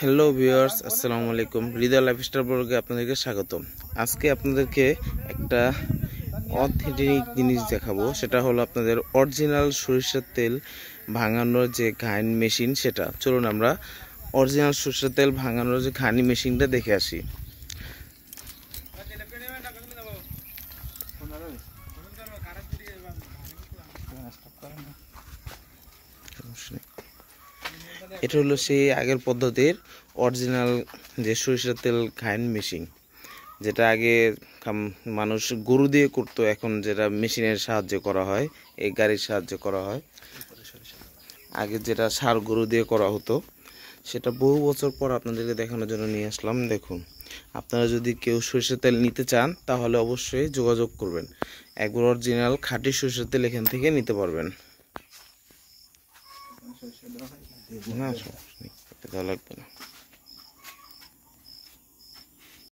hello viewers আসসালামু আলাইকুম হৃদয় lifestyle ব্লগে আপনাদেরকে স্বাগতম আজকে আপনাদেরকে একটা অথেন্টিক জিনিস দেখাবো সেটা হলো আপনাদের অরিজিনাল সরিষার তেল ভাঙানোর যে ঘাইন মেশিন সেটা চলুন আমরা অরিজিনাল সরিষার তেল ভাঙানোর যে ঘানি মেশিনটা দেখে আসি সমস্যা এটা হলো সেই আগের পদ্ধতির অরিজিনাল যে সরিষার তেল ঘাইন মেশিন যেটা আগে মানুষ গরু দিয়ে করতো এখন যেটা মেশিনের সাহায্যে করা হয় এই গাড়ির সাহায্যে করা হয় আগে যেটা সার গরু দিয়ে করা হতো সেটা বহু বছর পর আপনাদেরকে দেখানোর জন্য নিয়ে আসলাম দেখুন আপনারা যদি কেউ সরিষার তেল নিতে চান তাহলে অবশ্যই যোগাযোগ করবেন একবার অরিজিনাল খাঁটি সরিষার তেল এখান থেকে নিতে পারবেন Una source, ni, porque da like, pero...